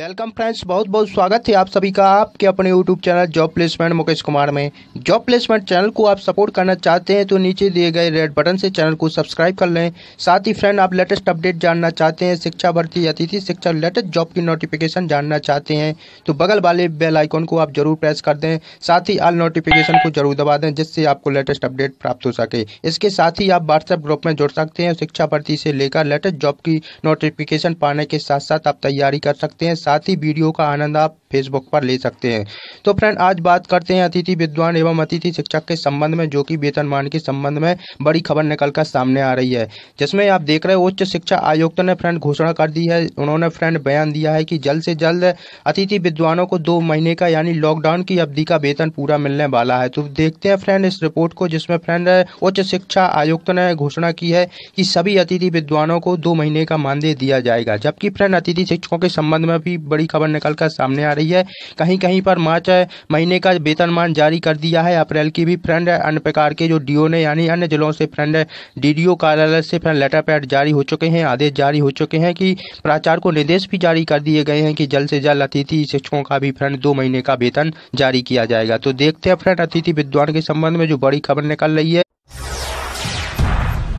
welcome friends बहुत बहुत स्वागत है आप सभी का आपके अपने YouTube channel job placement Mukesh Kumar में जॉब प्लेसमेंट चैनल को आप सपोर्ट करना चाहते हैं तो नीचे दिए गए रेड बटन से चैनल को सब्सक्राइब कर लें साथ ही फ्रेंड आप लेटेस्ट अपडेट जानना चाहते हैं शिक्षा भर्ती अतिथि शिक्षा लेटेस्ट जॉब की नोटिफिकेशन जानना चाहते हैं तो बगल वाले बेल आइकॉन को आप जरूर प्रेस कर दें साथ ही आल नोटिफिकेशन को जरूर दबा दें जिससे आपको लेटेस्ट अपडेट प्राप्त हो सके इसके साथ ही आप व्हाट्सएप ग्रुप में जुड़ सकते हैं शिक्षा भर्ती से लेकर लेटेस्ट जॉब की नोटिफिकेशन पाने के साथ साथ आप तैयारी कर सकते हैं साथ ही वीडियो का आनंद आप फेसबुक पर ले सकते हैं तो फ्रेंड आज बात करते हैं अतिथि विद्वान एवं अतिथि शिक्षक के संबंध में जो कि वेतनमान के संबंध में बड़ी खबर निकल कर सामने आ रही है जिसमें आप देख रहे हो उच्च शिक्षा आयुक्त ने फ्रेंड घोषणा कर दी है उन्होंने फ्रेंड बयान दिया है कि जल्द से जल्द अतिथि विद्वानों को दो महीने का यानी लॉकडाउन की अवधि का वेतन पूरा मिलने वाला है तो देखते हैं फ्रेंड इस रिपोर्ट को जिसमें फ्रेंड उच्च शिक्षा आयुक्त ने घोषणा की है कि सभी अतिथि विद्वानों को दो महीने का मानदेय दिया जाएगा जबकि फ्रेंड अतिथि शिक्षकों के संबंध में भी बड़ी खबर निकल कर सामने आ रही रही है कहीं कहीं पर मार्च महीने का वेतनमान जारी कर दिया है अप्रैल की भी फ्रेंड अन्य प्रकार के जो डीओ ने यानी अन्य जिलों से फ्रेंड डीडीओ कार्यालय से फ्रेंड लेटर पैड जारी हो चुके हैं आदेश जारी हो चुके हैं कि प्राचार को निर्देश भी जारी कर दिए गए हैं कि जल्द से जल्द अतिथि शिक्षकों का भी फ्रेंड दो महीने का वेतन जारी किया जाएगा तो देखते हैं फ्रेंड अतिथि विद्वान के संबंध में जो बड़ी खबर निकल रही है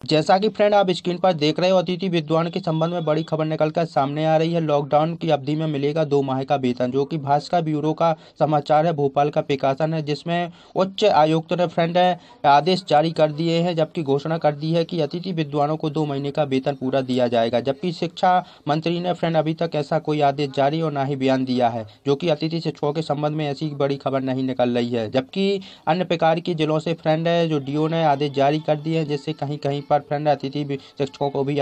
जैसा कि फ्रेंड आप स्क्रीन पर देख रहे हो अतिथि विद्वान के संबंध में बड़ी खबर निकलकर सामने आ रही है लॉकडाउन की अवधि में मिलेगा दो माह का वेतन जो कि भाजपा ब्यूरो का समाचार है भोपाल का प्रकाशन है जिसमें उच्च आयुक्त ने फ्रेंड आदेश जारी कर दिए हैं जबकि घोषणा कर दी है कि अतिथि विद्वानों को दो महीने का वेतन पूरा दिया जाएगा जबकि शिक्षा मंत्री ने फ्रेंड अभी तक ऐसा कोई आदेश जारी और ना ही बयान दिया है जो कि अतिथि शिक्षकों के संबंध में ऐसी बड़ी खबर नहीं निकल रही है जबकि अन्य प्रकार के जिलों से फ्रेंड है जो डीओ ने आदेश जारी कर दिए हैं जिससे कहीं कहीं पर फ्रेंड अतिथि शिक्षकों को भी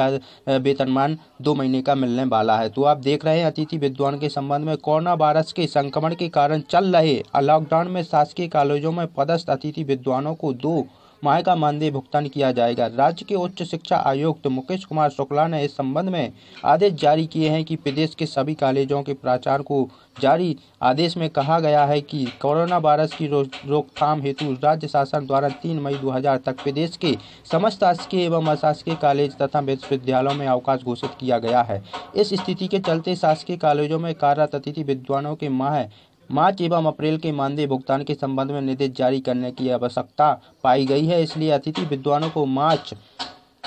वेतनमान दो महीने का मिलने वाला है तो आप देख रहे हैं अतिथि विद्वान के संबंध में कोरोना वायरस के संक्रमण के कारण चल रहे लॉकडाउन में शासकीय कॉलेजों में पदस्थ अतिथि विद्वानों को दो माह का मानदेय भुगतान किया जाएगा राज्य के उच्च शिक्षा आयुक्त मुकेश कुमार शुक्ला ने इस संबंध में आदेश जारी किए हैं कि प्रदेश के सभी कॉलेजों के प्राचार को जारी आदेश में कहा गया है कि कोरोना वायरस की रोकथाम हेतु राज्य शासन द्वारा 3 मई 2000 तक प्रदेश के समस्त शासकीय एवं अशासकीय कॉलेज तथा विश्वविद्यालयों में अवकाश घोषित किया गया है इस स्थिति के चलते शासकीय कॉलेजों में कार्यरत अतिथि विद्वानों के माह मार्च एवं अप्रैल के मानदेय भुगतान के संबंध में निर्देश जारी करने की आवश्यकता पाई गई है इसलिए अतिथि विद्वानों को मार्च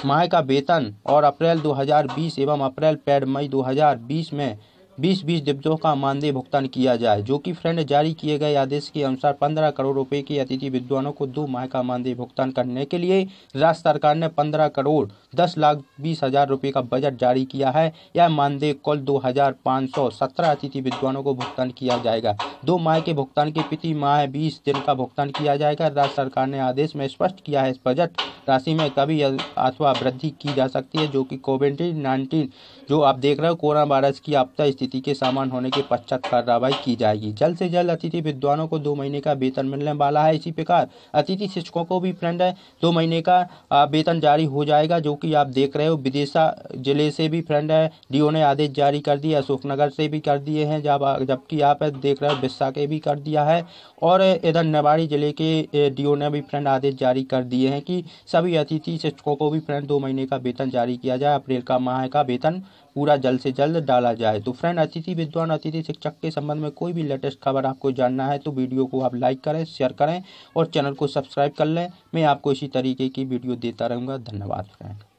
माह का वेतन और अप्रैल 2020 एवं अप्रैल पैड मई 2020 में बीस बीस डिब्बों का मानदेय भुगतान किया जाए जो कि फ्रेंड जारी किए गए आदेश के अनुसार पंद्रह करोड़ रुपए की अतिथि विद्वानों को दो माह का मानदेय भुगतान करने के लिए राज्य सरकार ने पंद्रह करोड़ दस लाख बीस हजार रुपये का बजट जारी किया है यह मानदेय कुल दो हजार पाँच सौ सत्रह अतिथि विद्वानों को भुगतान किया जाएगा दो माह के भुगतान के प्रति माह बीस दिन का भुगतान किया जाएगा राज्य सरकार ने आदेश में स्पष्ट किया है इस बजट राशि में कभी अथवा वृद्धि की जा सकती है जो कि कोविड नाइन्टीन जो आप देख रहे हो कोरोना वायरस की आपदा स्थिति अतिथि के सामान होने के पश्चात कार्रवाई की जाएगी जल्द से जल्द अतिथि विद्वानों को दो महीने का वेतन मिलने वाला है इसी प्रकार अतिथि शिक्षकों को भी फ्रेंड है दो महीने का वेतन जारी हो जाएगा जो कि आप देख रहे हो विदिशा जिले से भी फ्रेंड है डी ने आदेश जारी कर दिया अशोकनगर से भी कर दिए हैं जब जबकि आप देख रहे हो बिस्सा के भी कर दिया है और इधर निवाड़ी जिले के डी ने भी फ्रेंड आदेश जारी कर दिए हैं कि सभी अतिथि शिक्षकों को भी फ्रेंड दो महीने का वेतन जारी किया जाए अप्रैल का माह का वेतन पूरा जल्द से जल्द डाला जाए तो फ्रेंड अतिथि विद्वान अतिथि शिक्षक के संबंध में कोई भी लेटेस्ट खबर आपको जानना है तो वीडियो को आप लाइक करें शेयर करें और चैनल को सब्सक्राइब कर लें मैं आपको इसी तरीके की वीडियो देता रहूँगा धन्यवाद फ्रेंड